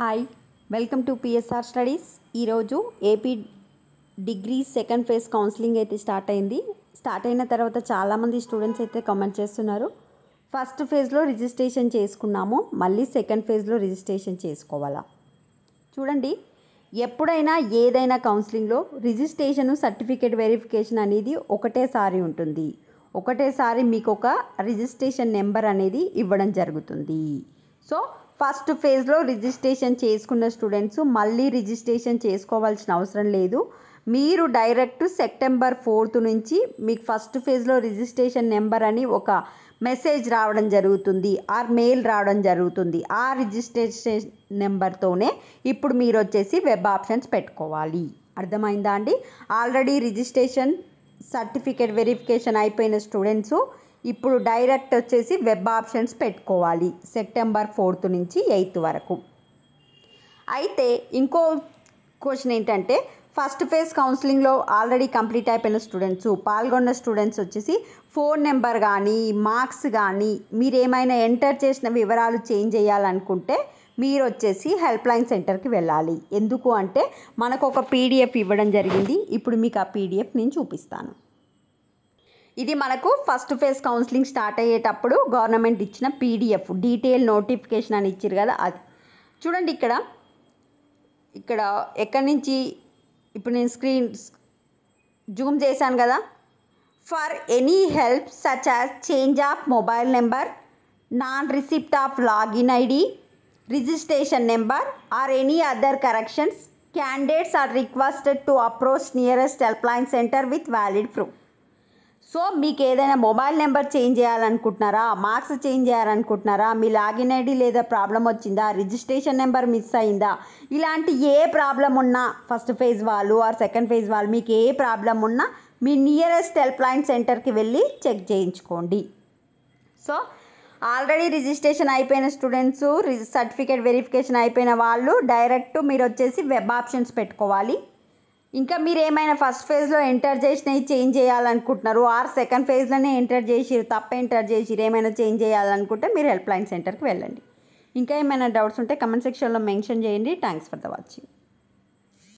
hi welcome to PSR studies ఈరోజు AP degree second phase counselling అయితే start అయింది start అయిన తర్వాత చాలామంది స్టూడెంట్స్ అయితే కమెంట్ చేస్తున్నారు ఫస్ట్ ఫేజ్లో రిజిస్ట్రేషన్ చేసుకున్నాము మళ్ళీ సెకండ్ ఫేజ్లో రిజిస్ట్రేషన్ చేసుకోవాలా చూడండి ఎప్పుడైనా ఏదైనా కౌన్సిలింగ్లో రిజిస్ట్రేషన్ సర్టిఫికేట్ వెరిఫికేషన్ అనేది ఒకటేసారి ఉంటుంది ఒకటేసారి మీకు ఒక రిజిస్ట్రేషన్ నెంబర్ అనేది ఇవ్వడం జరుగుతుంది సో ఫస్ట్ ఫేజ్లో రిజిస్ట్రేషన్ చేసుకున్న స్టూడెంట్స్ మళ్ళీ రిజిస్ట్రేషన్ చేసుకోవాల్సిన అవసరం లేదు మీరు డైరెక్ట్ సెప్టెంబర్ ఫోర్త్ నుంచి మీకు ఫస్ట్ ఫేజ్లో రిజిస్ట్రేషన్ నెంబర్ అని ఒక మెసేజ్ రావడం జరుగుతుంది ఆర్ మెయిల్ రావడం జరుగుతుంది ఆ రిజిస్ట్రేషన్ నెంబర్తోనే ఇప్పుడు మీరు వచ్చేసి వెబ్ ఆప్షన్స్ పెట్టుకోవాలి అర్థమైందా అండి ఆల్రెడీ రిజిస్ట్రేషన్ సర్టిఫికేట్ వెరిఫికేషన్ అయిపోయిన స్టూడెంట్స్ ఇప్పుడు డైరెక్ట్ వచ్చేసి వెబ్ ఆప్షన్స్ పెట్టుకోవాలి సెప్టెంబర్ ఫోర్త్ నుంచి ఎయిత్ వరకు అయితే ఇంకో క్వశ్చన్ ఏంటంటే ఫస్ట్ ఫేజ్ కౌన్సిలింగ్లో ఆల్రెడీ కంప్లీట్ అయిపోయిన స్టూడెంట్స్ పాల్గొన్న స్టూడెంట్స్ వచ్చేసి ఫోన్ నెంబర్ కానీ మార్క్స్ కానీ మీరు ఏమైనా ఎంటర్ చేసిన వివరాలు చేంజ్ చేయాలనుకుంటే మీరు వచ్చేసి హెల్ప్ లైన్ సెంటర్కి వెళ్ళాలి ఎందుకు అంటే మనకు ఒక పీడిఎఫ్ ఇవ్వడం జరిగింది ఇప్పుడు మీకు ఆ పీడిఎఫ్ నేను చూపిస్తాను ఇది మనకు ఫస్ట్ ఫేజ్ కౌన్సిలింగ్ స్టార్ట్ అయ్యేటప్పుడు గవర్నమెంట్ ఇచ్చిన పీడిఎఫ్ డీటెయిల్ నోటిఫికేషన్ అని ఇచ్చారు కదా అది చూడండి ఇక్కడ ఇక్కడ ఎక్కడి నుంచి ఇప్పుడు నేను స్క్రీన్ జూమ్ చేశాను కదా for any help such as change of mobile number non receipt of login ID registration number or any other corrections candidates are requested to approach nearest helpline centre with valid proof so మీకు ఏదైనా mobile number change చేయాలనుకుంటున్నారా marks change చేయాలనుకుంటున్నారా మీ login ID లేదా problem వచ్చిందా registration number miss అయిందా ఇలాంటి ఏ ప్రాబ్లం ఉన్నా ఫస్ట్ ఫేజ్ వాళ్ళు ఆర్ సెకండ్ ఫేజ్ వాళ్ళు మీకు ఏ ప్రాబ్లం ఉన్నా మీ నియరెస్ట్ హెల్ప్ లైన్ సెంటర్కి వెళ్ళి చెక్ చేయించుకోండి సో ఆల్రెడీ రిజిస్ట్రేషన్ అయిపోయిన స్టూడెంట్స్ సర్టిఫికేట్ వెరిఫికేషన్ అయిపోయిన వాళ్ళు డైరెక్ట్ మీరు వచ్చేసి వెబ్ ఆప్షన్స్ పెట్టుకోవాలి ఇంకా మీరు ఏమైనా ఫస్ట్ ఫేజ్లో ఎంటర్ చేసినవి చేంజ్ చేయాలనుకుంటున్నారు ఆర్ సెకండ్ ఫేజ్లోనే ఎంటర్ చేసిరు తప్ప ఎంటర్ చేసిరు ఏమైనా చేంజ్ చేయాలనుకుంటే మీరు హెల్ప్ లైన్ సెంటర్కి వెళ్ళండి ఇంకా ఏమైనా డౌట్స్ ఉంటే కమెంట్ సెక్షన్లో మెన్షన్ చేయండి థ్యాంక్స్ ఫర్ ద వాచింగ్